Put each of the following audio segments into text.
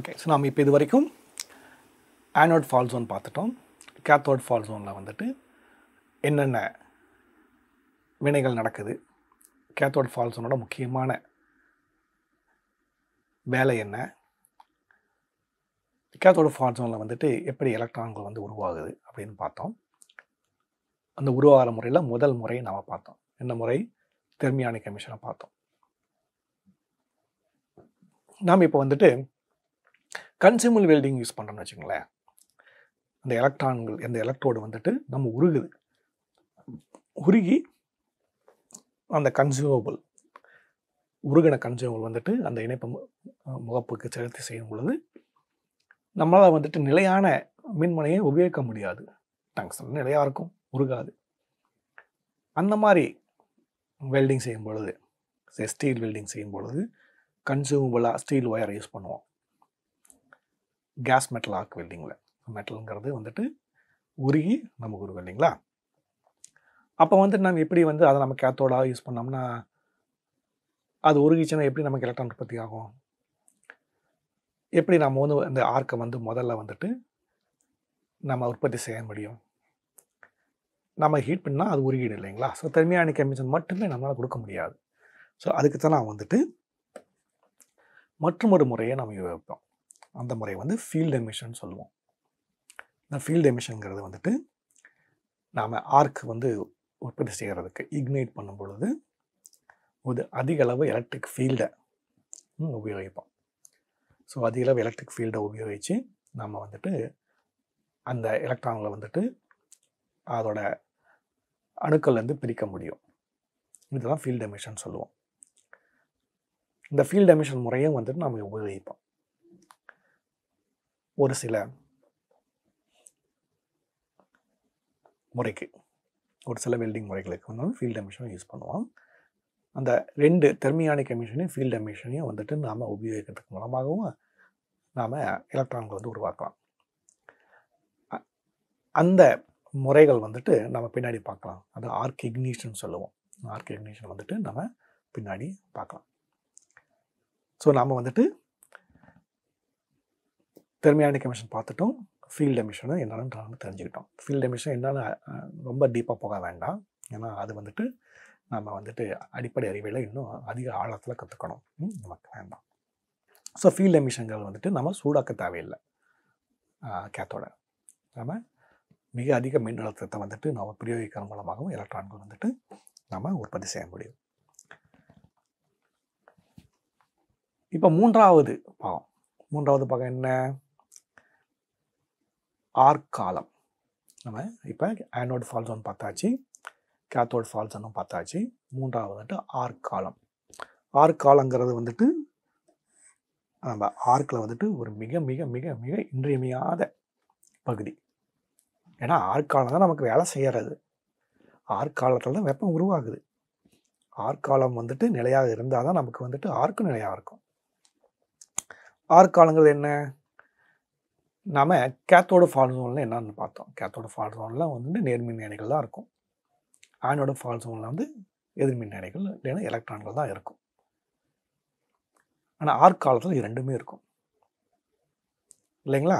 okay so நாம் இப்போ இது வரைக்கும் ஆனோட் ஃபால் ஜோன் பார்த்துட்டோம் கேத்தோட் ஃபால் ஜோனில் வந்துட்டு என்னென்ன வினைகள் நடக்குது கேத்தோட் ஃபால் ஜோனோட முக்கியமான வேலை என்ன கேத்தோட் ஃபால் ஜோனில் வந்துட்டு எப்படி எலக்ட்ரான்கள் வந்து உருவாகுது அப்படின்னு பார்த்தோம் அந்த உருவாகிற முறையில் முதல் முறையை நாம் பார்த்தோம் என்ன முறை தெர்மியானிக் கமிஷனை பார்த்தோம் நாம் இப்போ வந்துட்டு கன்சியூமல் வெல்டிங் யூஸ் பண்ணுறோம்னு வச்சுங்களேன் அந்த எலக்ட்ரான்கள் அந்த எலக்ட்ரோடு வந்துட்டு நம்ம உருகுது உருகி அந்த கன்சியூமபிள் உருகின கன்சியூமபிள் வந்துட்டு அந்த இணைப்பு முகப்புக்கு செலுத்தி செய்யும் பொழுது நம்மளால் வந்துட்டு நிலையான மின்முனையை உபயோகிக்க முடியாது டங்ஸ்டன் நிலையாக இருக்கும் உருகாது அந்த மாதிரி வெல்டிங் செய்யும் பொழுது ஸ்டீல் வெல்டிங் செய்யும் பொழுது கன்சியூமபிளாக ஸ்டீல் ஒயரை யூஸ் பண்ணுவோம் கேஸ் மெட்டல் ஆக் வெல்டிங்கில் மெட்டலுங்கிறது வந்துட்டு உருகி நமக்கு உருகும் இல்லைங்களா அப்போ வந்துட்டு நம்ம எப்படி வந்து அதை நம்ம கேத்தோடாக யூஸ் பண்ணோம்னா அது உருகிச்சுன்னா எப்படி நமக்கு எலக்ட்ரான் உற்பத்தி ஆகும் எப்படி நம்ம வந்து அந்த ஆர்க்கை வந்து முதல்ல வந்துட்டு நம்ம உற்பத்தி செய்ய முடியும் நம்ம ஹீட் பண்ணால் அது உருகிடும் இல்லைங்களா ஸோ தெர்மியானிக் கமிஷன் மட்டுமே நம்மளால் கொடுக்க முடியாது ஸோ அதுக்கு தான் நான் வந்துட்டு மற்றொரு முறையை நம்ம வைப்போம் அந்த முறை வந்து ஃபீல்டு எமிஷன் சொல்லுவோம் இந்த ஃபீல்டு எமிஷனுங்கிறது வந்துட்டு நாம் ஆர்க் வந்து உற்பத்தி செய்கிறதுக்கு இக்னைட் பண்ணும் பொழுது ஒரு அதிக அளவு எலக்ட்ரிக் ஃபீல்டை உபயோகிப்போம் ஸோ அதிக அளவு எலக்ட்ரிக் ஃபீல்டை உபயோகித்து நம்ம வந்துட்டு அந்த எலக்ட்ரானில் வந்துட்டு அதோட அணுக்கள்லேருந்து பிரிக்க முடியும் இதுதான் ஃபீல்டு எமிஷன் சொல்லுவோம் இந்த ஃபீல்டு எமிஷன் முறையும் வந்துட்டு நம்ம உபயோகிப்போம் ஒரு சில முறைக்கு ஒரு சில வெல்டிங் முறைகளுக்கு வந்து ஃபீல்டு எமிஷன் யூஸ் பண்ணுவோம் அந்த ரெண்டு தெர்மியானிக் எமிஷனையும் ஃபீல்டு எமிஷனையும் வந்துட்டு நாம் உபயோகிக்கிறதுக்கு மூலமாகவும் நாம் எலக்ட்ரான்களை வந்து உருவாக்கலாம் அந்த முறைகள் வந்துட்டு நம்ம பின்னாடி பார்க்கலாம் அது ஆர்க் இக்னிஷன் சொல்லுவோம் ஆர்க் இக்னிஷன் வந்துட்டு நம்ம பின்னாடி பார்க்கலாம் ஸோ நாம் வந்துட்டு தெர்மியானிக் எமிஷன் பார்த்துட்டோம் ஃபீல்டு எமிஷனு என்னென்னு தெரிஞ்சுக்கிட்டோம் ஃபீல்டு எமிஷன் என்னென்னு ரொம்ப டீப்பாக போக வேண்டாம் ஏன்னா அது வந்துட்டு நம்ம வந்துட்டு அடிப்படை அறிவியலை இன்னும் அதிக ஆழத்தில் கற்றுக்கணும் நமக்கு வேண்டாம் ஸோ ஃபீல்டு எமிஷன்கள் வந்துட்டு நம்ம சூடாக்க தேவையில்லை கேத்தோட நம்ம மிக அதிக மின் அழுத்தத்தை வந்துட்டு நம்ம பிரயோகிக்கிற மூலமாகவும் எலக்ட்ரான்கள் வந்துட்டு நம்ம உற்பத்தி செய்ய முடியும் இப்போ மூன்றாவது பாகம் மூன்றாவது பாகம் என்ன ஆர்காலம் நம்ம இப்போ ஆனோட் ஃபால்ஸ் ஒன்று பார்த்தாச்சு கேத்தோட் ஃபால்ஸ் ஒன்றும் பார்த்தாச்சு மூன்றாவது வந்துட்டு ஆர்காலம் ஆர்காலங்கிறது வந்துட்டு நம்ம ஆர்க்கில் வந்துட்டு ஒரு மிக மிக மிக மிக இன்றியமையாத பகுதி ஏன்னா ஆர்காலம் தான் நமக்கு வேலை செய்கிறது ஆர்காலத்தில் தான் வெப்பம் உருவாகுது ஆர்காலம் வந்துட்டு நிலையாக இருந்தால் தான் நமக்கு வந்துட்டு ஆர்க்கும் நிலையாக இருக்கும் ஆர்காலங்கள் என்ன நாம் கேத்தோட ஃபால் ஜோனில் என்னன்னு பார்த்தோம் கேத்தோட ஃபால் ஜோனில் வந்து நேர்மின் அணைகள் தான் இருக்கும் ஆனோட ஃபால் ஜோனில் வந்து எதிர்மின் அணைகள் இல்லைன்னா எலக்ட்ரான்கள் தான் இருக்கும் ஆனால் ஆர் காலத்தில் இரண்டுமே இருக்கும் இல்லைங்களா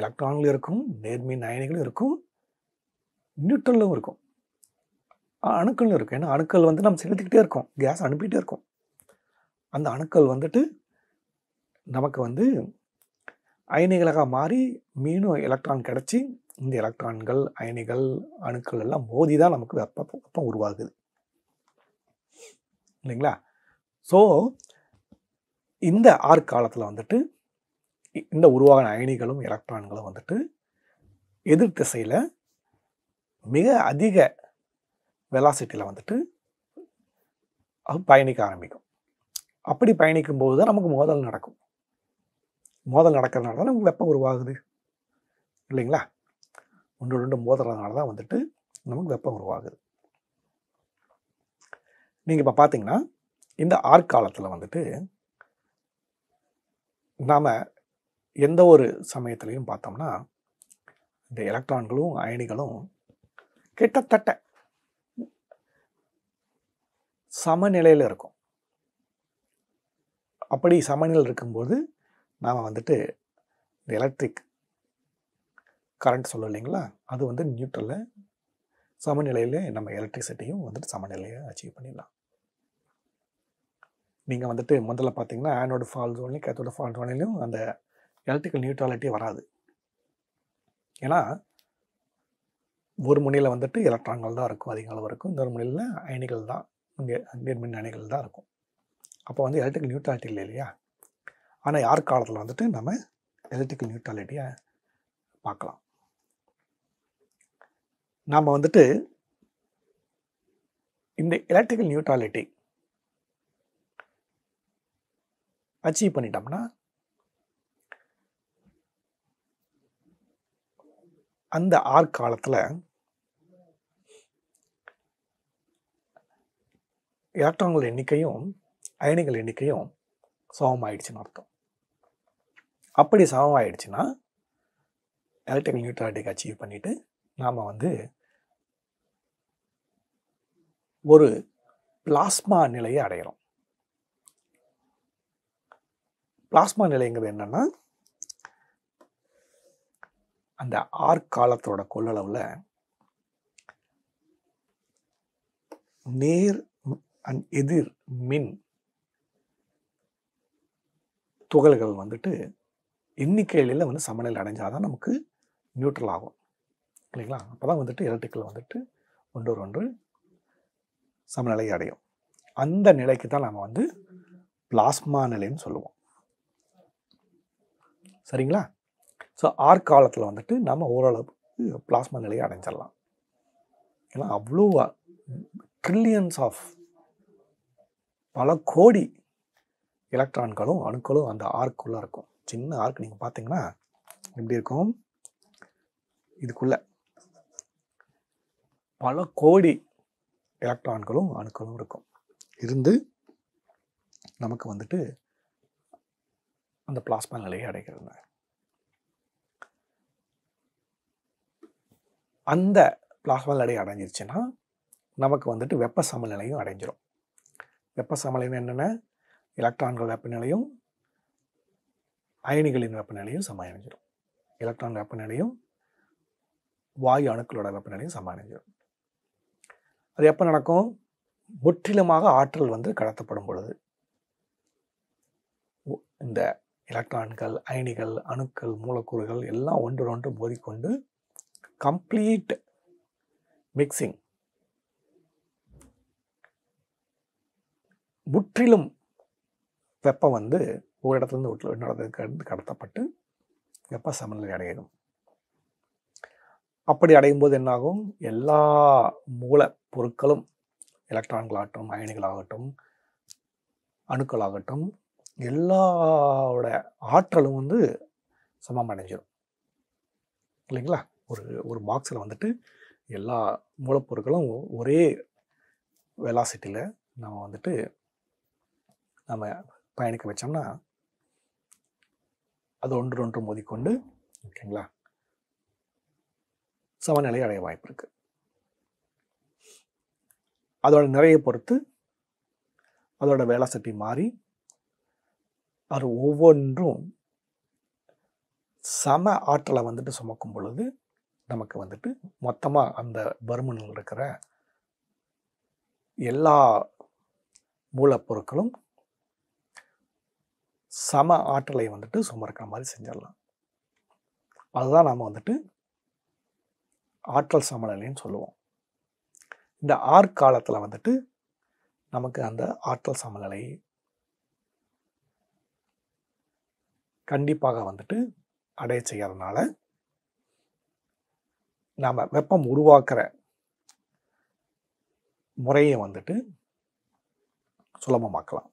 எலக்ட்ரான்கள் இருக்கும் நேர்மின் அயனிகளும் இருக்கும் நியூட்ரலும் இருக்கும் அணுக்களும் இருக்கும் ஏன்னா அணுக்கள் வந்து நம்ம செலுத்திக்கிட்டே இருக்கோம் கேஸ் அனுப்பிகிட்டே இருக்கும் அந்த அணுக்கள் வந்துட்டு நமக்கு வந்து அயனிகளாக மாறி மீனும் எலக்ட்ரான் கிடச்சி இந்த எலக்ட்ரான்கள் அயனிகள் அணுக்கள் எல்லாம் மோதி தான் நமக்கு வெப்ப வெப்பம் உருவாகுது இல்லைங்களா ஸோ இந்த ஆர்காலத்தில் வந்துட்டு இந்த உருவாகின அயனிகளும் எலக்ட்ரான்களும் வந்துட்டு எதிர் திசையில் மிக அதிக வெலாசிட்டியில் வந்துட்டு அது பயணிக்க ஆரம்பிக்கும் அப்படி பயணிக்கும்போது தான் நமக்கு மோதல் நடக்கும் மோதல் நடக்கிறதுனால தானே வெப்பம் உருவாகுது இல்லைங்களா ஒன்று ரெண்டு மோதுறதுனால தான் வந்துட்டு நமக்கு வெப்பம் உருவாகுது நீங்கள் இப்போ பார்த்தீங்கன்னா இந்த ஆற்காலத்தில் வந்துட்டு நாம் எந்த ஒரு சமயத்துலையும் பார்த்தோம்னா இந்த எலக்ட்ரான்களும் அயனிகளும் கிட்டத்தட்ட சமநிலையில் இருக்கும் அப்படி சமநிலையில் இருக்கும்போது நாம் வந்துட்டு இந்த எலக்ட்ரிக் கரண்ட் சொல்ல இல்லைங்களா அது வந்து நியூட்ரலில் சமநிலையில் நம்ம எலக்ட்ரிசிட்டியும் வந்துட்டு சமநிலையை அச்சீவ் பண்ணிடலாம் நீங்கள் வந்துட்டு முதல்ல பார்த்தீங்கன்னா ஆனோட ஃபால் ஜோன்லையும் கேத்தோட ஃபால் ஜோன்லையும் அந்த எலக்ட்ரிக்கல் நியூட்ரலிட்டி வராது ஏன்னா ஒரு முனையில் வந்துட்டு எலக்ட்ரான்கள் தான் இருக்கும் அதிக அளவு இருக்கும் இன்னொரு முனையில் அயனிகள் தான் இங்கே நேர்மின் அணிகள் தான் இருக்கும் அப்போ வந்து எலக்ட்ரிக்கல் நியூட்ரலிட்டி இல்லை இல்லையா ஆனால் யார் காலத்தில் வந்துட்டு நம்ம எலக்ட்ரிக்கல் நியூட்ரலிட்டியை பார்க்கலாம் நாம் வந்துட்டு இந்த எலக்ட்ரிக்கல் நியூட்ரலிட்டி அச்சீவ் பண்ணிட்டோம்னா அந்த ஆர் காலத்தில் எலக்ட்ரான்கள் எண்ணிக்கையும் அயனிகள் எண்ணிக்கையும் சமமாயிடுச்சுன்னு அர்த்தம் அப்படி சமம் ஆயிடுச்சுன்னா எலக்ட்ரிக்கல் நியூட்ரலிட்டிக்கு அச்சீவ் பண்ணிட்டு நாம் வந்து ஒரு பிளாஸ்மா நிலையை அடைகிறோம் பிளாஸ்மா நிலைங்கிறது என்னன்னா அந்த ஆற்காலத்தோட கொள்ளளவில் நேர் அண்ட் எதிர் மின் துகள்கள் வந்துட்டு எண்ணிக்கையில வந்து சமநிலை அடைஞ்சால் தான் நமக்கு நியூட்ரல் ஆகும் இல்லைங்களா அப்போ தான் வந்துட்டு எலக்ட்ரிக்கில் வந்துட்டு ஒன்று ஒன்று சமநிலையை அடையும் அந்த நிலைக்கு தான் நம்ம வந்து பிளாஸ்மா நிலைன்னு சொல்லுவோம் சரிங்களா ஸோ ஆர்காலத்தில் வந்துட்டு நம்ம ஓரளவுக்கு பிளாஸ்மா நிலையை அடைஞ்சிடலாம் ஏன்னா அவ்வளோ ட்ரில்லியன்ஸ் ஆஃப் பல கோடி எலக்ட்ரான்களும் அணுக்களும் அந்த ஆர்க்குள்ளே இருக்கும் சின்ன ஆர்க் நீங்கள் பார்த்தீங்கன்னா எப்படி இருக்கும் இதுக்குள்ள பல கோடி எலக்ட்ரான்களும் அணுக்களும் இருக்கும் இருந்து நமக்கு வந்துட்டு அந்த பிளாஸ்மா நிலையை அடைகிறது அந்த பிளாஸ்மா நிலை அடைஞ்சிருச்சுன்னா நமக்கு வந்துட்டு வெப்ப சமநிலையும் அடைஞ்சிரும் வெப்ப சமநிலைன்னு என்னென்ன எலக்ட்ரான்கள் வெப்பநிலையும் அயனிகளின் வெப்பநிலையும் சமாளிஞ்சிடும் எலக்ட்ரான் வெப்பநிலையும் வாயு அணுக்களோட வெப்பநிலையும் சமாளிஞ்சிடும் அது எப்போ நடக்கும் முற்றிலுமாக ஆற்றல் வந்து கடத்தப்படும் பொழுது இந்த எலக்ட்ரான்கள் அயனிகள் அணுக்கள் மூலக்கூறுகள் எல்லாம் ஒன்றொன்று மோதிக்கொண்டு கம்ப்ளீட் மிக்சிங் முற்றிலும் வெப்பம் வந்து ஒரு இடத்துலேருந்து வீட்டில் இன்னொருத்தருக்கு கடத்தப்பட்டு எப்போ சமநிலை அடையணும் அப்படி அடையும் போது என்னாகும் எல்லா மூல பொருட்களும் எலக்ட்ரான்களாகட்டும் அயனிகளாகட்டும் அணுக்களாகட்டும் எல்லாவோட ஆற்றலும் வந்து சமம் அடைஞ்சிடும் இல்லைங்களா ஒரு ஒரு பாக்ஸில் வந்துட்டு எல்லா மூலப்பொருட்களும் ஒரே வெலாசிட்டியில் நம்ம வந்துட்டு நம்ம பயணிக்க வச்சோம்னா அது ஒன்று ஒன்று மோதிக்கொண்டு ஓகேங்களா சமநிலை அடைய வாய்ப்பு இருக்கு அதோட நிறைய பொறுத்து அதோட வேலை சட்டி மாறி அது ஒவ்வொன்றும் சம ஆற்றலை வந்துட்டு சுமக்கும் பொழுது நமக்கு வந்துட்டு மொத்தமாக அந்த பருமனில் இருக்கிற எல்லா மூலப்பொருட்களும் சம ஆற்றலை வந்துட்டு சுமர்க்கிற மாதிரி செஞ்சிடலாம் அதுதான் நாம் வந்துட்டு ஆற்றல் சமநிலைன்னு சொல்லுவோம் இந்த ஆற்காலத்தில் வந்துட்டு நமக்கு அந்த ஆற்றல் சமநிலை கண்டிப்பாக வந்துட்டு அடைய செய்கிறதுனால நாம் வெப்பம் உருவாக்குற முறையை வந்துட்டு சுலபமாக்கலாம்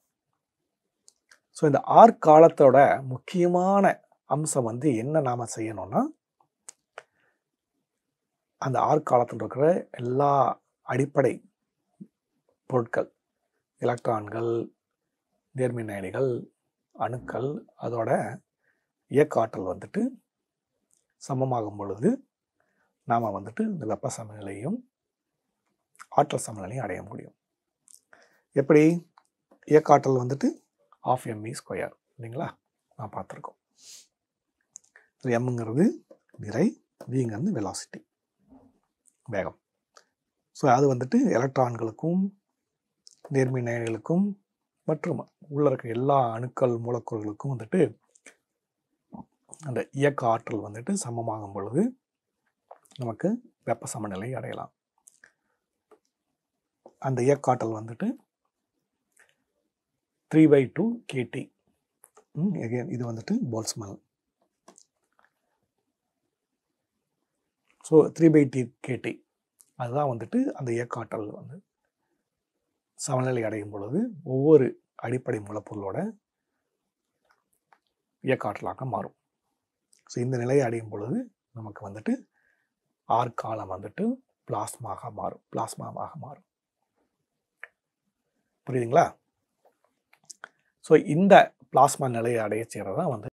ஸோ இந்த ஆற்காலத்தோட முக்கியமான அம்சம் வந்து என்ன நாம் செய்யணும்னா அந்த ஆற்காலத்தில் இருக்கிற எல்லா அடிப்படை பொருட்கள் எலக்ட்ரான்கள் நேர்மின் அயனிகள் அணுக்கள் அதோட இயக்க ஆற்றல் வந்துட்டு சமமாகும் பொழுது நாம் வந்துட்டு இந்த வெப்ப சமநிலையும் ஆற்றல் சமநிலையும் அடைய முடியும் எப்படி இயக்காற்றல் வந்துட்டு ஆஃப் எம்இ ஸ்கொயர் இல்லைங்களா நான் பார்த்துருக்கோம் ஸோ எம்ங்கிறது நிறை விங்கிறது வெலாசிட்டி வேகம் ஸோ அது வந்துட்டு எலக்ட்ரான்களுக்கும் நயன்களுக்கும் மற்றும் உள்ள இருக்க எல்லா அணுக்கள் மூலக்கூறுகளுக்கும் வந்துட்டு அந்த இயக்க ஆற்றல் வந்துட்டு சமமாகும் பொழுது நமக்கு வெப்ப சமநிலை அடையலாம் அந்த இயக்காற்றல் வந்துட்டு three by two KT again இது வந்துட்டு small so three by T KT அதுதான் வந்துட்டு அந்த ஏக்காற்றல் வந்து சமநிலை அடையும் பொழுது ஒவ்வொரு அடிப்படை மூலப்பொருளோட இயக்காற்றலாக மாறும் ஸோ இந்த நிலையை அடையும் பொழுது நமக்கு வந்துட்டு ஆர்காலம் வந்துட்டு பிளாஸ்மாக மாறும் பிளாஸ்மாவாக மாறும் புரியுதுங்களா ஸோ இந்த பிளாஸ்மா நிலையை அடைய செய்கிறது தான் வந்து